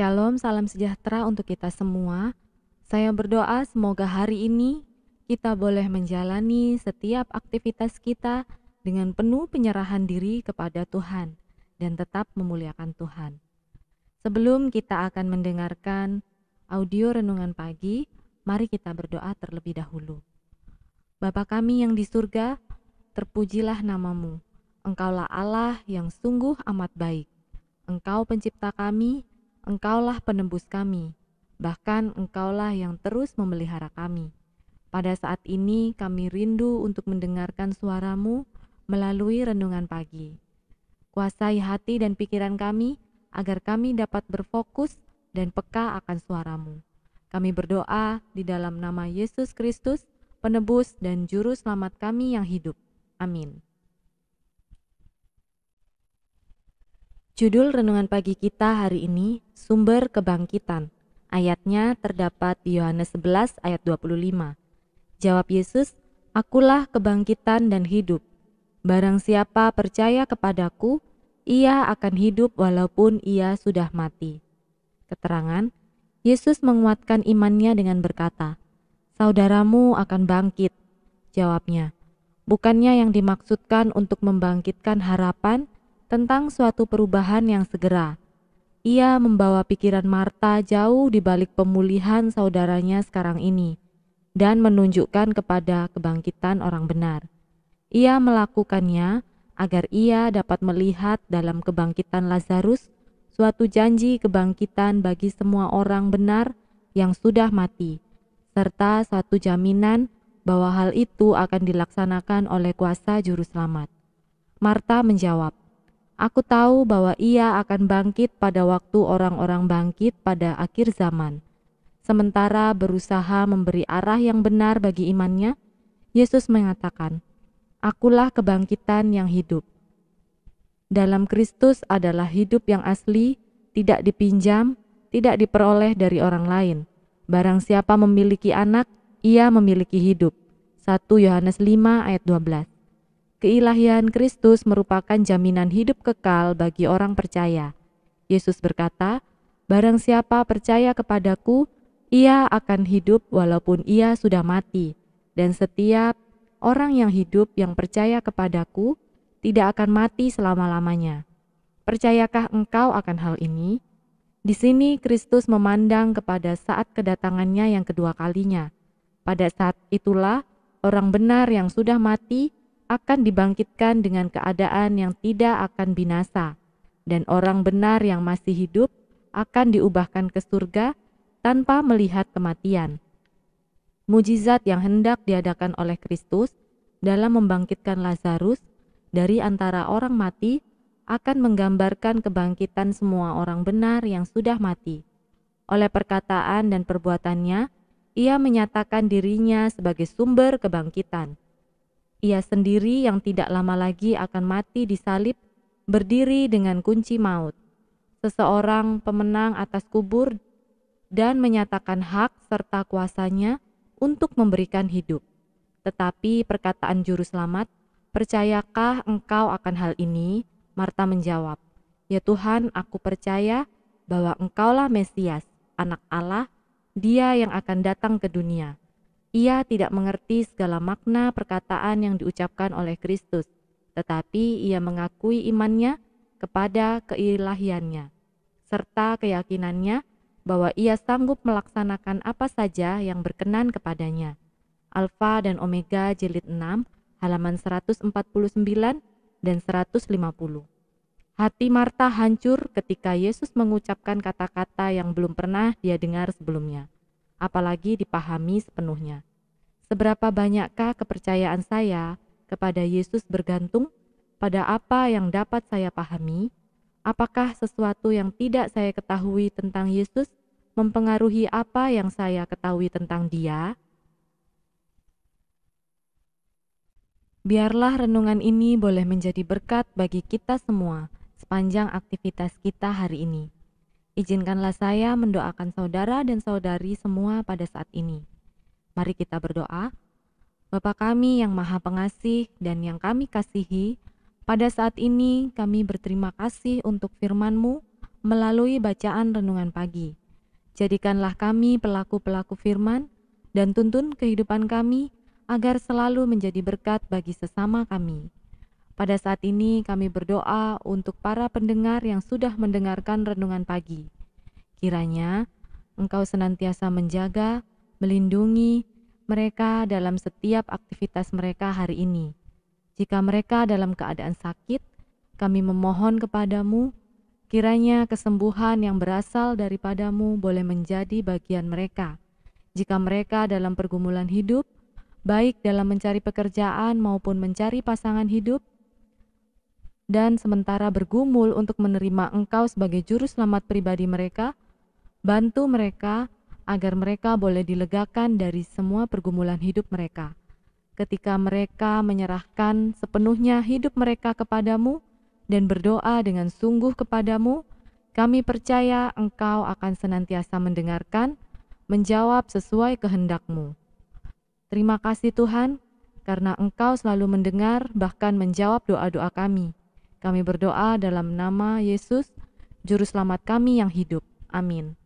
Shalom, salam sejahtera untuk kita semua. Saya berdoa semoga hari ini kita boleh menjalani setiap aktivitas kita dengan penuh penyerahan diri kepada Tuhan dan tetap memuliakan Tuhan. Sebelum kita akan mendengarkan audio renungan pagi, mari kita berdoa terlebih dahulu. Bapa kami yang di surga, terpujilah namamu. Engkaulah Allah yang sungguh amat baik. Engkau pencipta kami, Engkaulah penembus kami, bahkan Engkaulah yang terus memelihara kami. Pada saat ini kami rindu untuk mendengarkan suaramu melalui renungan pagi. Kuasai hati dan pikiran kami agar kami dapat berfokus dan peka akan suaramu. Kami berdoa di dalam nama Yesus Kristus, penebus dan juru selamat kami yang hidup. Amin. Judul renungan pagi kita hari ini Sumber Kebangkitan. Ayatnya terdapat di Yohanes 11 ayat 25. Jawab Yesus, "Akulah kebangkitan dan hidup. Barang siapa percaya kepadaku, ia akan hidup walaupun ia sudah mati." Keterangan Yesus menguatkan imannya dengan berkata, "Saudaramu akan bangkit." Jawabnya, "Bukannya yang dimaksudkan untuk membangkitkan harapan." tentang suatu perubahan yang segera. Ia membawa pikiran Marta jauh di balik pemulihan saudaranya sekarang ini dan menunjukkan kepada kebangkitan orang benar. Ia melakukannya agar ia dapat melihat dalam kebangkitan Lazarus suatu janji kebangkitan bagi semua orang benar yang sudah mati, serta satu jaminan bahwa hal itu akan dilaksanakan oleh kuasa juru selamat. Marta menjawab, Aku tahu bahwa ia akan bangkit pada waktu orang-orang bangkit pada akhir zaman. Sementara berusaha memberi arah yang benar bagi imannya, Yesus mengatakan, "Akulah kebangkitan yang hidup." Dalam Kristus adalah hidup yang asli, tidak dipinjam, tidak diperoleh dari orang lain. Barang siapa memiliki anak, ia memiliki hidup. 1 Yohanes 5 ayat 12. Keilahian Kristus merupakan jaminan hidup kekal bagi orang percaya. Yesus berkata, "Barang siapa percaya kepadaku, ia akan hidup walaupun ia sudah mati, dan setiap orang yang hidup yang percaya kepadaku tidak akan mati selama-lamanya." Percayakah engkau akan hal ini? Di sini Kristus memandang kepada saat kedatangannya yang kedua kalinya. Pada saat itulah orang benar yang sudah mati akan dibangkitkan dengan keadaan yang tidak akan binasa, dan orang benar yang masih hidup akan diubahkan ke surga tanpa melihat kematian. Mujizat yang hendak diadakan oleh Kristus dalam membangkitkan Lazarus dari antara orang mati akan menggambarkan kebangkitan semua orang benar yang sudah mati. Oleh perkataan dan perbuatannya, ia menyatakan dirinya sebagai sumber kebangkitan ia sendiri yang tidak lama lagi akan mati disalib berdiri dengan kunci maut. Seseorang pemenang atas kubur dan menyatakan hak serta kuasanya untuk memberikan hidup. Tetapi perkataan juru selamat, percayakah engkau akan hal ini? Marta menjawab, ya Tuhan aku percaya bahwa engkaulah Mesias, anak Allah, dia yang akan datang ke dunia. Ia tidak mengerti segala makna perkataan yang diucapkan oleh Kristus, tetapi ia mengakui imannya kepada keilahiannya, serta keyakinannya bahwa ia sanggup melaksanakan apa saja yang berkenan kepadanya. Alfa dan Omega jilid 6 halaman 149 dan 150. Hati Marta hancur ketika Yesus mengucapkan kata-kata yang belum pernah dia dengar sebelumnya apalagi dipahami sepenuhnya. Seberapa banyakkah kepercayaan saya kepada Yesus bergantung pada apa yang dapat saya pahami? Apakah sesuatu yang tidak saya ketahui tentang Yesus mempengaruhi apa yang saya ketahui tentang Dia? Biarlah renungan ini boleh menjadi berkat bagi kita semua sepanjang aktivitas kita hari ini. Izinkanlah saya mendoakan saudara dan saudari semua pada saat ini. Mari kita berdoa. Bapa kami yang maha pengasih dan yang kami kasihi, pada saat ini kami berterima kasih untuk FirmanMu melalui bacaan renungan pagi. Jadikanlah kami pelaku-pelaku firman dan tuntun kehidupan kami agar selalu menjadi berkat bagi sesama kami. Pada saat ini kami berdoa untuk para pendengar yang sudah mendengarkan renungan pagi. Kiranya Engkau senantiasa menjaga, melindungi mereka dalam setiap aktivitas mereka hari ini. Jika mereka dalam keadaan sakit, kami memohon kepadamu, kiranya kesembuhan yang berasal daripadamu boleh menjadi bagian mereka. Jika mereka dalam pergumulan hidup, baik dalam mencari pekerjaan maupun mencari pasangan hidup, dan sementara bergumul untuk menerima engkau sebagai juru selamat pribadi mereka, bantu mereka agar mereka boleh dilegakan dari semua pergumulan hidup mereka. Ketika mereka menyerahkan sepenuhnya hidup mereka kepadamu dan berdoa dengan sungguh kepadamu, kami percaya engkau akan senantiasa mendengarkan, menjawab sesuai kehendakmu. Terima kasih Tuhan, karena engkau selalu mendengar bahkan menjawab doa-doa kami. Kami berdoa dalam nama Yesus, Juru Selamat kami yang hidup. Amin.